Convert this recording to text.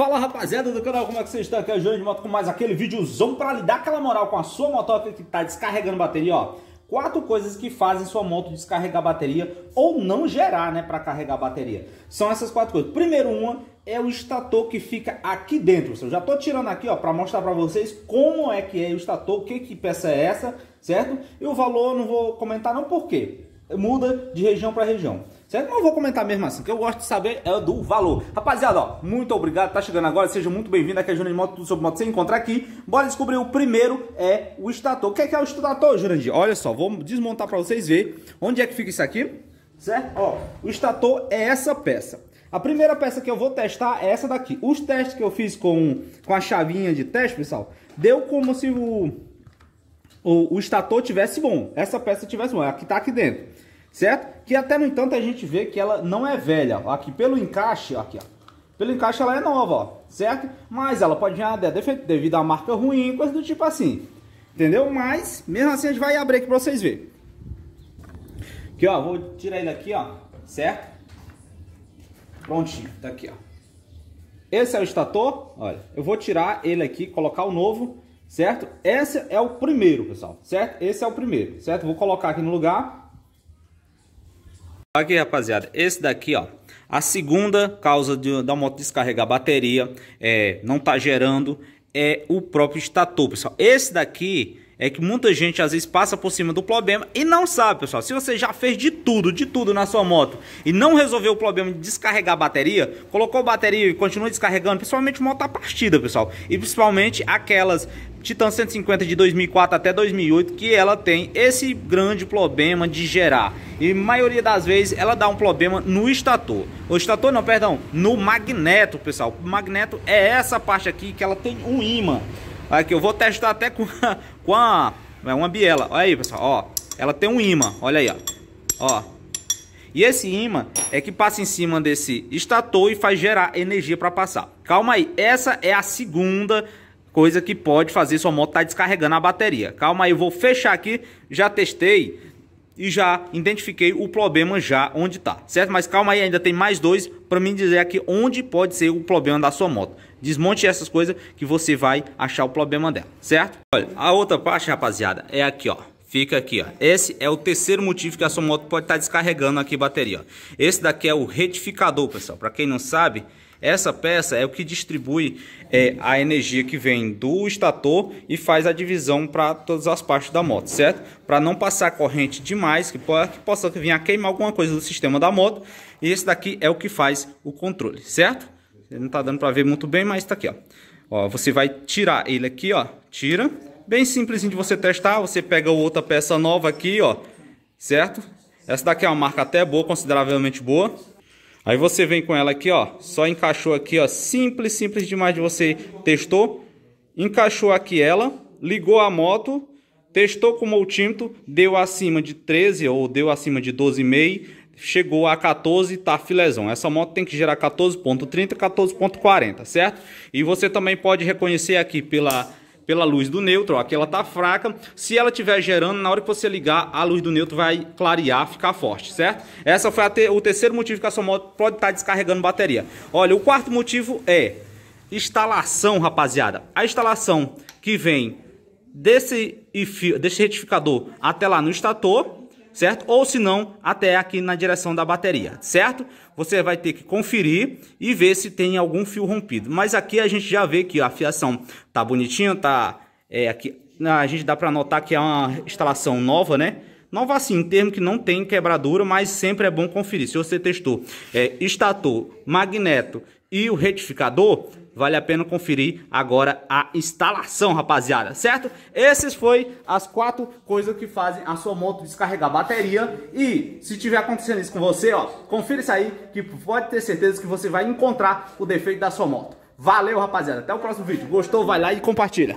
Fala rapaziada do canal, como é que vocês estão? Aqui é o João de Moto com mais aquele videozão para lhe dar aquela moral com a sua motoca que está descarregando bateria, ó. Quatro coisas que fazem sua moto descarregar bateria ou não gerar, né, para carregar bateria. São essas quatro coisas. Primeiro uma é o estator que fica aqui dentro. Eu já estou tirando aqui, ó, para mostrar para vocês como é que é o estator, que que peça é essa, certo? E o valor não vou comentar não porque Muda de região para região. Certo? não eu vou comentar mesmo assim, O que eu gosto de saber é do valor. Rapaziada, ó, muito obrigado, tá chegando agora, seja muito bem-vindo aqui a Júnior de Moto, tudo sobre moto, você encontra aqui. Bora descobrir o primeiro é o estator. O que é, que é o estator, Jurandir? Olha só, vou desmontar para vocês verem onde é que fica isso aqui, certo? Ó, o estator é essa peça. A primeira peça que eu vou testar é essa daqui. Os testes que eu fiz com, com a chavinha de teste, pessoal, deu como se o, o, o estator tivesse bom. Essa peça tivesse bom, é a que tá aqui dentro certo? Que até no entanto a gente vê que ela não é velha, ó, aqui pelo encaixe, ó, aqui, ó. Pelo encaixe ela é nova, ó, certo? Mas ela pode vir defeito devido à marca ruim, coisa do tipo assim. Entendeu? Mas, mesmo assim, a gente vai abrir aqui pra vocês verem. Aqui, ó, vou tirar ele aqui, ó, certo? Prontinho, tá aqui, ó. Esse é o estator, olha, eu vou tirar ele aqui, colocar o novo, certo? Esse é o primeiro, pessoal, certo? Esse é o primeiro, certo? Vou colocar aqui no lugar, Aqui, rapaziada, esse daqui, ó. A segunda causa de, da moto descarregar a bateria, é, não tá gerando, é o próprio estator, pessoal. Esse daqui é que muita gente às vezes passa por cima do problema e não sabe, pessoal. Se você já fez de tudo, de tudo na sua moto e não resolveu o problema de descarregar a bateria, colocou a bateria e continua descarregando, principalmente moto partida, pessoal. E principalmente aquelas Titan 150 de 2004 até 2008 que ela tem esse grande problema de gerar. E maioria das vezes ela dá um problema no estator. O estator não, perdão, no magneto, pessoal. O magneto é essa parte aqui que ela tem um ímã. Aqui, eu vou testar até com, a, com a, é uma biela. Olha aí, pessoal, ó. Ela tem um imã, olha aí, ó. ó. E esse imã é que passa em cima desse estator e faz gerar energia para passar. Calma aí, essa é a segunda coisa que pode fazer sua moto estar tá descarregando a bateria. Calma aí, eu vou fechar aqui, já testei e já identifiquei o problema já onde está, certo? Mas calma aí, ainda tem mais dois para mim dizer aqui onde pode ser o problema da sua moto. Desmonte essas coisas que você vai achar o problema dela, certo? Olha, a outra parte, rapaziada, é aqui, ó. Fica aqui, ó. Esse é o terceiro motivo que a sua moto pode estar tá descarregando aqui a bateria, ó. Esse daqui é o retificador, pessoal. Para quem não sabe, essa peça é o que distribui é, a energia que vem do estator e faz a divisão para todas as partes da moto, certo? Para não passar corrente demais, que, que possa vir a queimar alguma coisa do sistema da moto. E esse daqui é o que faz o controle, certo? Não está dando para ver muito bem, mas está aqui, ó. ó. Você vai tirar ele aqui, ó. Tira. Bem simplesinho de você testar. Você pega outra peça nova aqui, ó. Certo? Essa daqui é uma marca até boa, consideravelmente boa. Aí você vem com ela aqui, ó, só encaixou aqui, ó, simples, simples demais de você. Testou, encaixou aqui ela, ligou a moto, testou com o multímetro, deu acima de 13 ou deu acima de 12,5, chegou a 14, tá filezão. Essa moto tem que gerar 14.30, 14.40, certo? E você também pode reconhecer aqui pela pela luz do neutro, aqui ela está fraca. Se ela estiver gerando, na hora que você ligar, a luz do neutro vai clarear, ficar forte, certo? Essa foi te o terceiro motivo que a sua moto pode estar tá descarregando bateria. Olha, o quarto motivo é instalação, rapaziada. A instalação que vem desse, desse retificador até lá no estator certo? Ou se não, até aqui na direção da bateria, certo? Você vai ter que conferir e ver se tem algum fio rompido. Mas aqui a gente já vê que a fiação tá bonitinha, tá é, aqui a gente dá para notar que é uma instalação nova, né? Nova assim, em termo que não tem quebradura, mas sempre é bom conferir. Se você testou é, estator, magneto e o retificador, vale a pena conferir agora a instalação, rapaziada, certo? Essas foi as quatro coisas que fazem a sua moto descarregar a bateria e se tiver acontecendo isso com você, ó, confira isso aí que pode ter certeza que você vai encontrar o defeito da sua moto. Valeu, rapaziada. Até o próximo vídeo. Gostou? Vai lá e compartilha.